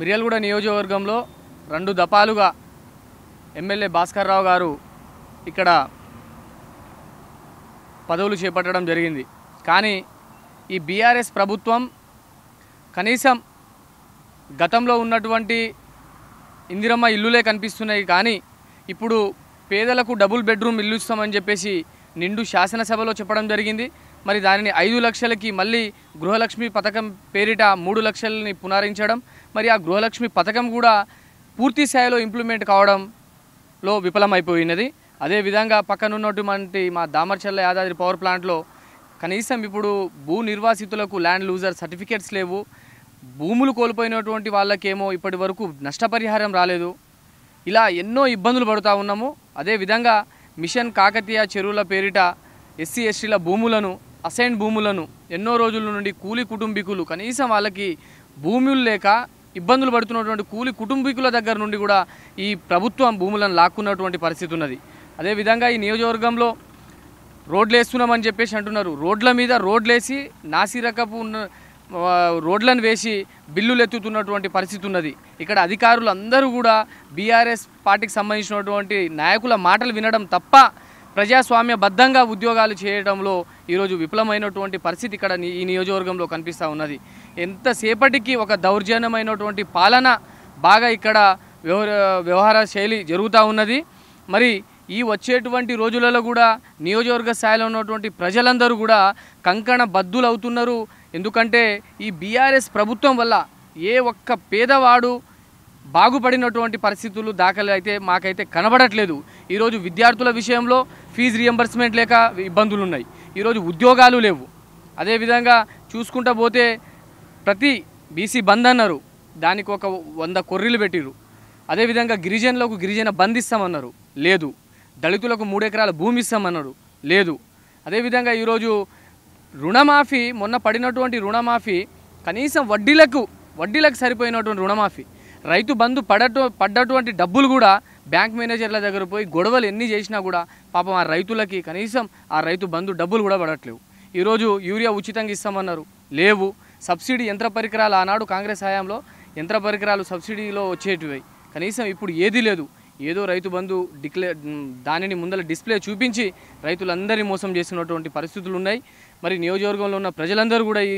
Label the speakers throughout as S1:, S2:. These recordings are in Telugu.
S1: మిర్యాలగూడ నియోజకవర్గంలో రెండు దపాలుగా ఎమ్మెల్యే భాస్కర్ రావు గారు ఇక్కడ పదవులు చేపట్టడం జరిగింది కానీ ఈ బీఆర్ఎస్ ప్రభుత్వం కనీసం గతంలో ఉన్నటువంటి ఇందిరమ్మ ఇల్లులే కనిపిస్తున్నాయి కానీ ఇప్పుడు పేదలకు డబుల్ బెడ్రూమ్ ఇల్లు ఇస్తామని చెప్పేసి నిండు శాసనసభలో చెప్పడం జరిగింది మరి దానిని ఐదు లక్షలకి మళ్ళీ గృహలక్ష్మి పథకం పేరిట మూడు లక్షలని పునరించడం మరి ఆ గృహలక్ష్మి పథకం కూడా పూర్తి స్థాయిలో ఇంప్లిమెంట్ కావడంలో విఫలమైపోయినది అదేవిధంగా పక్కనున్నటువంటి మా దామర్చల్ల యాదాద్రి పవర్ ప్లాంట్లో కనీసం ఇప్పుడు భూ నిర్వాసితులకు ల్యాండ్ లూజర్ సర్టిఫికేట్స్ లేవు భూములు కోల్పోయినటువంటి వాళ్ళకేమో ఇప్పటి వరకు నష్టపరిహారం రాలేదు ఇలా ఎన్నో ఇబ్బందులు పడుతూ ఉన్నాము అదేవిధంగా మిషన్ కాకతీయ చెరువుల పేరిట ఎస్సీ ఎస్టీల భూములను అసైన్ భూములను ఎన్నో రోజుల నుండి కూలి కుటుంబీకులు కనీసం వాళ్ళకి భూములు లేక ఇబ్బందులు పడుతున్నటువంటి కూలి కుటుంబీకుల దగ్గర నుండి కూడా ఈ ప్రభుత్వం భూములను లాక్కున్నటువంటి పరిస్థితి ఉన్నది అదేవిధంగా ఈ నియోజకవర్గంలో రోడ్లు వేస్తున్నామని చెప్పేసి అంటున్నారు రోడ్ల మీద రోడ్లేసి నాసిరకపు ఉన్న రోడ్లను వేసి బిల్లులు ఎత్తుతున్నటువంటి పరిస్థితి ఉన్నది ఇక్కడ అధికారులు అందరూ కూడా బీఆర్ఎస్ పార్టీకి సంబంధించినటువంటి నాయకుల మాటలు వినడం తప్ప ప్రజాస్వామ్య బద్ధంగా ఉద్యోగాలు చేయడంలో ఈరోజు విఫలమైనటువంటి పరిస్థితి ఇక్కడ ఈ నియోజకవర్గంలో కనిపిస్తూ ఉన్నది ఎంతసేపటికి ఒక దౌర్జన్యమైనటువంటి పాలన బాగా ఇక్కడ వ్యవహార శైలి జరుగుతూ ఉన్నది మరి ఈ వచ్చేటువంటి రోజులలో కూడా నియోజకవర్గ స్థాయిలో ఉన్నటువంటి ప్రజలందరూ కూడా కంకణ బద్దులు అవుతున్నారు ఎందుకంటే ఈ బీఆర్ఎస్ ప్రభుత్వం వల్ల ఏ ఒక్క పేదవాడు బాగుపడినటువంటి పరిస్థితులు దాఖలు అయితే మాకైతే కనబడట్లేదు ఈరోజు విద్యార్థుల విషయంలో ఫీజు రియంబర్స్మెంట్ లేక ఇబ్బందులు ఉన్నాయి ఈరోజు ఉద్యోగాలు లేవు అదేవిధంగా చూసుకుంటా పోతే ప్రతి బీసీ బంద్ అన్నారు దానికి ఒక వంద కొర్రీలు పెట్టిరు అదేవిధంగా గిరిజనులకు గిరిజన బంద్ ఇస్తామన్నారు లేదు దళితులకు ఎకరాల భూమి ఇస్తామన్నారు లేదు అదేవిధంగా ఈరోజు రుణమాఫీ మొన్న పడినటువంటి రుణమాఫీ కనీసం వడ్డీలకు వడ్డీలకు సరిపోయినటువంటి రుణమాఫీ రైతు బంధు పడట పడ్డటువంటి డబ్బులు కూడా బ్యాంక్ మేనేజర్ల దగ్గర పోయి గొడవలు ఎన్ని చేసినా కూడా పాపం ఆ రైతులకి కనీసం ఆ రైతు బంధు డబ్బులు కూడా పడట్లేవు ఈరోజు యూరియా ఉచితంగా ఇస్తామన్నారు లేవు సబ్సిడీ యంత్ర పరికరాలు ఆనాడు కాంగ్రెస్ హయాంలో యంత్ర పరికరాలు సబ్సిడీలో వచ్చేటివి కనీసం ఇప్పుడు ఏదీ లేదు ఏదో రైతు బంధు డిక్లే దానిని ముందల డిస్ప్లే చూపించి రైతులందరినీ మోసం చేసినటువంటి పరిస్థితులు ఉన్నాయి మరి నియోజకవర్గంలో ఉన్న ప్రజలందరూ కూడా ఈ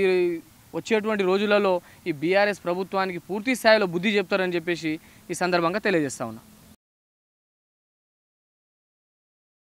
S1: వచ్చేటువంటి రోజులలో ఈ బీఆర్ఎస్ ప్రభుత్వానికి పూర్తి స్థాయిలో బుద్ధి చెప్తారని చెప్పేసి ఈ సందర్భంగా తెలియజేస్తా ఉన్నా